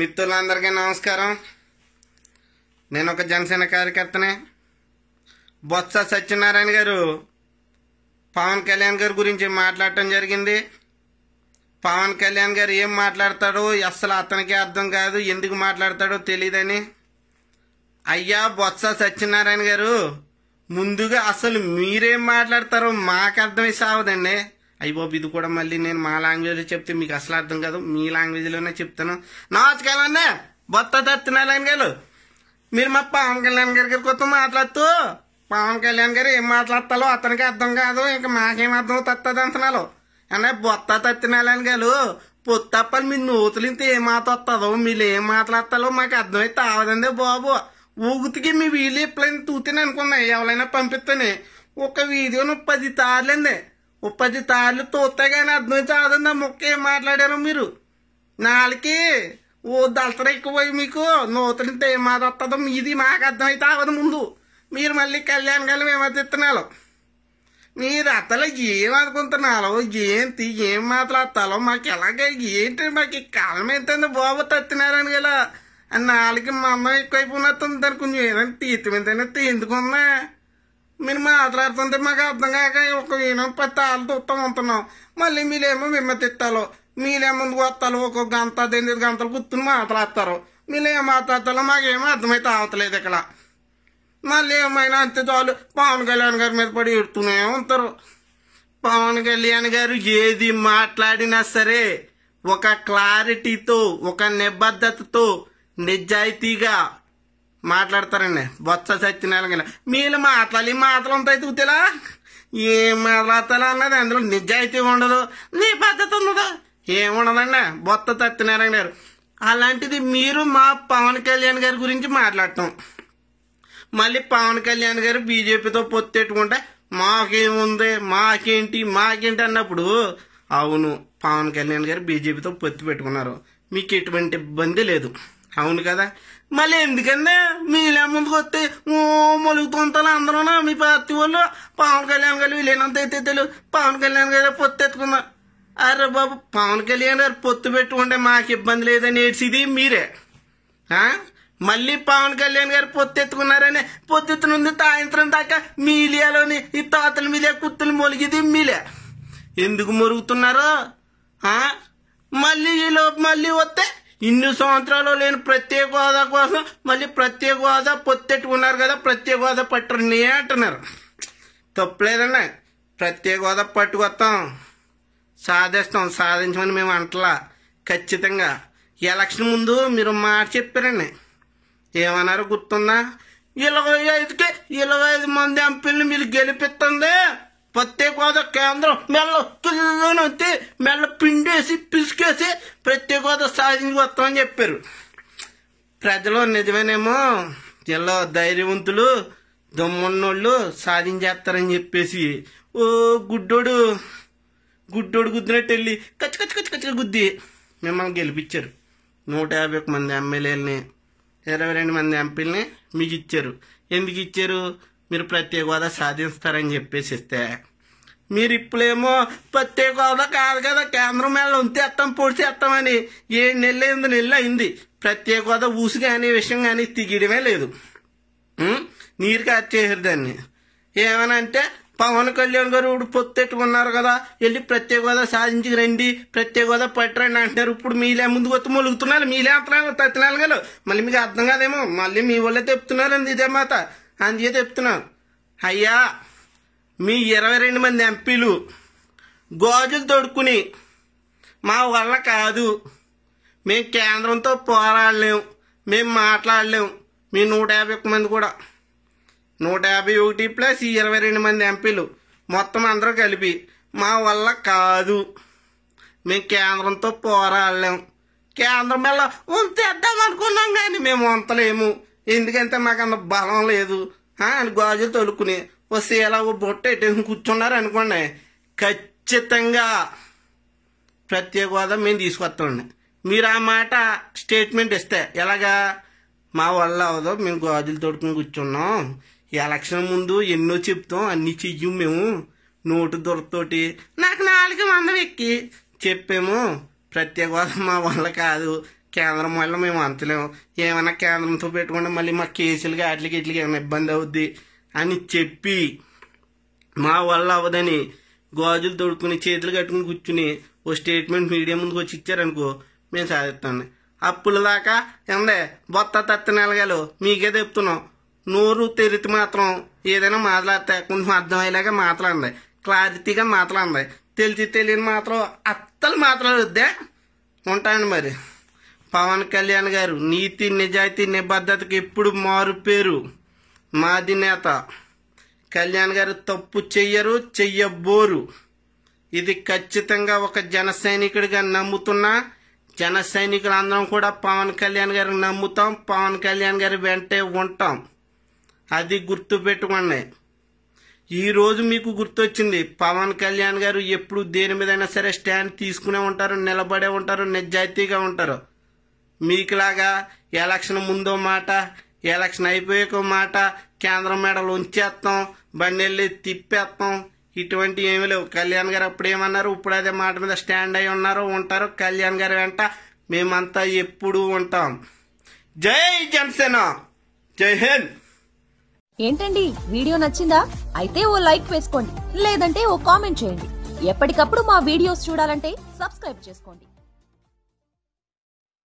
మిత్రులందరికీ నమస్కారం నేను ఒక జనసేన కార్యకర్తనే బొత్స సత్యనారాయణ గారు పవన్ కళ్యాణ్ గారి గురించి మాట్లాడటం జరిగింది పవన్ కళ్యాణ్ గారు ఏం మాట్లాడతాడో అస్సలు అతనికి అర్థం కాదు ఎందుకు మాట్లాడతాడో తెలియదని అయ్యా బొత్స సత్యనారాయణ గారు ముందుగా అసలు మీరేం మాట్లాడతారో మాకు అర్థమై సావదండి అయిపోపు ఇది కూడా మళ్ళీ నేను మా లాంగ్వేజ్లో చెప్తే మీకు అసలు అర్థం కాదు మీ లాంగ్వేజ్లోనే చెప్తాను నాచుకాలన్నా బొత్త దత్తినారాయణ గారు మీరు మా పవన్ కళ్యాణ్ గారి గారి కొత్త మాట్లాడుతూ పవన్ కళ్యాణ్ గారు ఏం మాట్లాడతాలో అతనికి అర్థం కాదు ఇంకా మాకేం అర్థం తత్తది అంతనాలు అన్నా బొత్త తత్తినారాయణ గారు పొత్తప్పని మీ నూతులు ఇంత ఏం మాట్లాడుతుందో మీరు ఏం మాట్లాడతాలో మాకు అర్థమైతే ఆవదండి బాబు ఊగుతికి మీ వీలు ఎప్పుడైనా తూతేనే అనుకున్నాయి ఎవరైనా పంపిస్తేనే ఒక వీడియోను పది అండి ఓ పది తార్లు తోతే కానీ అర్థం కాదండి మొక్క ఏం మాట్లాడారు మీరు నాలుకి ఓ దళతర ఎక్కువై మీకు నూతనంటే ఏం వస్తుందో మీది మాకు అర్థమైతే అవ్వదు ముందు మీరు మళ్ళీ కళ్యాణ కాలం ఏమతిత్తనాలు మీరు అతలు ఏం అనుకుంటున్నారో ఏంటి ఏం మాట్లాడతాలో మాకు ఎలాగ ఏంటి మాకు కాలం ఏంటంటే బాబు తత్తినారని కదా నాలుగు మా అమ్మ ఎక్కువైపోయినట్టుంది దాన్ని కొంచెం ఏదైనా తీర్చి మీద ఎందుకున్నా మీరు మాట్లాడుతుంటే మాకు అర్థం కాక ఒక ఏమో పది తాళ్ళు చూస్తాం ఉంటున్నాం మళ్ళీ మీరేమో మిమ్మ తిట్టాలో మీరేముందు వస్తాలో ఒక గంట ఎనిమిది గంటలు కూర్చుని మాట్లాడతారు మీరు ఏం మాట్లాడతాలో మాకేమో అర్థమైతే అవతలేదు ఇక్కడ మళ్ళీ ఏమైనా అంతే చాలు పవన్ కళ్యాణ్ గారి మీద పడి ఎడుతూనే ఉంటారు పవన్ కళ్యాణ్ గారు ఏది మాట్లాడినా సరే ఒక క్లారిటీతో ఒక నిబద్ధతతో నిజాయితీగా మాట్లాడతారండి బొత్స సత్యనారాయణ మీరు మాట్లాడి మాటలు ఉంటాయి తూతేలా ఏం మాట్లాడతారా అన్నది అందులో నిజాయితీ ఉండదు నీ పద్ధతి ఉండదు ఏముండదండి బొత్త సత్యనారాయణ గారు అలాంటిది మీరు మా పవన్ కళ్యాణ్ గారి గురించి మాట్లాడటం మళ్ళీ పవన్ కళ్యాణ్ గారు బీజేపీతో పెట్టుకుంటే మాకేముంది మాకేంటి మాకేంటి అన్నప్పుడు అవును పవన్ కళ్యాణ్ గారు బీజేపీతో పొత్తు పెట్టుకున్నారు మీకు ఎటువంటి ఇబ్బంది లేదు అవును కదా మళ్ళీ ఎందుకంటే మీలే ముందుకు వస్తే ఓ మొలుగుతుంటారు అందరూ మీ పార్టీ వాళ్ళు పవన్ కళ్యాణ్ గారు వీళ్ళేనంత తెలు పవన్ కళ్యాణ్ గారు పొత్తు ఎత్తుకున్నారు అరే బాబు పవన్ కళ్యాణ్ గారు పొత్తు పెట్టుకుంటే మాకు ఇబ్బంది లేదని ఏడ్చిది మీరే మళ్ళీ పవన్ కళ్యాణ్ గారు పొత్తు ఎత్తుకున్నారని పొత్తు నుండి సాయంత్రం దాకా మీలియాలోని ఈ తాతల మీద కుత్తులు మొలిగిది మీలే ఎందుకు మొరుగుతున్నారో మళ్ళీ ఈలోపు మళ్ళీ వస్తే ఇన్ని సంవత్సరాలు లేని ప్రత్యేక హోదా కోసం మళ్ళీ ప్రత్యేక హోదా పొత్తెట్టు ఉన్నారు కదా ప్రత్యేక హోదా పట్టుకుని అంటున్నారు తప్పలేదన్నా ప్రత్యేక హోదా పట్టుకొస్తాం సాధిస్తాం సాధించమని మేము అంటలా ఖచ్చితంగా ఎలక్షన్ ముందు మీరు మాట చెప్పారండి ఏమన్నారు గుర్తుందా ఇరవై ఐదుకే ఇరవై ఐదు మంది ఎంపీలు మీరు గెలిపిస్తుంది ప్రతి హోదా కేంద్రం మెల్ల కిల్లునొత్తి మెల్ల పిండేసి పిసికేసి ప్రతి సాధించి వస్తామని చెప్పారు ప్రజలు నిజమేనేమో జిల్లా ధైర్యవంతులు దమ్మున్నోళ్ళు సాధించేస్తారని చెప్పేసి ఓ గుడ్డోడు గుడ్డోడు గుద్దినట్టు వెళ్ళి కచ్చి కచ్చి కచ్చి కచ్చి గుద్ది మిమ్మల్ని గెలిపించారు నూట యాభై ఒక మంది ఎమ్మెల్యేలని ఇరవై రెండు మంది ఎంపీలని మీకు ఇచ్చారు ఎందుకు ఇచ్చారు మీరు ప్రత్యేక హోదా సాధిస్తారని చెప్పేసి ఇస్తే మీరు ఇప్పుడేమో ప్రత్యేక హోదా కాదు కదా కేంద్రం అత్తం ఉంతేస్తాం పొడిచేస్తామని ఏడు నెలలు ఎనిమిది నెలలు అయింది ప్రత్యేక హోదా ఊసి కానీ విషయం కానీ తిగడమే లేదు నీరు చేసారు దాన్ని ఏమని అంటే పవన్ కళ్యాణ్ గారు ఇప్పుడు పొత్తెట్టుకున్నారు కదా వెళ్ళి ప్రత్యేక హోదా సాధించి రండి ప్రత్యేక హోదా పట్టరండి అంటున్నారు ఇప్పుడు మీలే ముందు వచ్చి మొలుగుతున్నారు మీలే అంటున్నారు తత్తినాలు గారు మళ్ళీ మీకు అర్థం కాదేమో మళ్ళీ మీ వాళ్ళే తెప్పుతున్నారండి ఇదే మాత అందుకే చెప్తున్నాను అయ్యా మీ ఇరవై రెండు మంది ఎంపీలు గాజులు తొడుక్కుని మా వల్ల కాదు మేము కేంద్రంతో పోరాడలేం మేము మాట్లాడలేం మీ నూట యాభై ఒక్క మంది కూడా నూట యాభై ఒకటి ప్లస్ ఈ ఇరవై రెండు మంది ఎంపీలు మొత్తం అందరూ కలిపి మా వల్ల కాదు మేము కేంద్రంతో పోరాడలేం కేంద్రం వల్ల వంతేద్దాం అనుకున్నాం కానీ మేము వంతలేము ఎందుకంటే మాకు అంత బలం లేదు అని గాజులు తొలుక్కుని వస్తే ఎలా ఓ బొట్ట ఎట్టేసి కూర్చున్నారు అనుకోండి ఖచ్చితంగా ప్రత్యేక హోదా మేము తీసుకొస్తామండి మీరు ఆ మాట స్టేట్మెంట్ ఇస్తే ఎలాగా మా వల్ల అవదో మేము గాజులు తొడుకుని కూర్చున్నాం ఎలక్షన్ ముందు ఎన్నో చెప్తాం అన్నీ చెయ్యం మేము నోటు దొరతోటి నాకు నాలుగు మందం ఎక్కి చెప్పాము ప్రత్యేక హోదా మా వల్ల కాదు కేంద్రం వల్ల మేము అంతలేము ఏమైనా కేంద్రంతో పెట్టుకుంటే మళ్ళీ మా కేసులు వాటికి ఇట్లకి ఏమైనా ఇబ్బంది అవుద్ది అని చెప్పి మా వల్ల అవ్వదని గాజులు తొడుక్కుని చేతులు కట్టుకుని కూర్చుని ఓ స్టేట్మెంట్ మీడియా ముందుకు వచ్చి ఇచ్చారనుకో మేము సాధిస్తాను అప్పుల దాకా ఏందే బొత్త తత్త నెలగాలు మీకే చెప్తున్నాం నోరు తెరితి మాత్రం ఏదైనా మాట్లాడితే కొంచెం అర్థమయ్యేలాగా మాట్లాడండి క్లారిటీగా మాట్లాడండి తెలిసి తెలియని మాత్రం అత్తలు మాట్లాడొద్దే ఉంటాయండి మరి పవన్ కళ్యాణ్ గారు నీతి నిజాయితీ నిబద్ధతకు ఎప్పుడు మారు పేరు మాది నేత కళ్యాణ్ గారు తప్పు చెయ్యరు చెయ్యబోరు ఇది ఖచ్చితంగా ఒక జన సైనికుడిగా నమ్ముతున్నా జన సైనికులందరం కూడా పవన్ కళ్యాణ్ గారిని నమ్ముతాం పవన్ కళ్యాణ్ గారి వెంటే ఉంటాం అది గుర్తు గుర్తుపెట్టుకోండి ఈరోజు మీకు గుర్తొచ్చింది పవన్ కళ్యాణ్ గారు ఎప్పుడు దేని మీదైనా సరే స్టాండ్ తీసుకునే ఉంటారు నిలబడే ఉంటారు నిజాయితీగా ఉంటారు మీకులాగా ఎలక్షన్ ముందో మాట ఎలక్షన్ అయిపోయాక మాట కేంద్రం మెడలు ఉంచేస్తాం బండి తిప్పేస్తాం ఇటువంటి ఏమి లేవు కళ్యాణ్ గారు అప్పుడు ఏమన్నారు ఇప్పుడు అదే మాట మీద స్టాండ్ అయి ఉన్నారు ఉంటారు కళ్యాణ్ గారు వెంట మేమంతా ఎప్పుడూ ఉంటాం జై జనసేన జై హింద్ ఏంటండి వీడియో నచ్చిందా అయితే ఓ లైక్ వేసుకోండి లేదంటే ఓ కామెంట్ చేయండి ఎప్పటికప్పుడు మా వీడియోస్ చూడాలంటే సబ్స్క్రైబ్ చేసుకోండి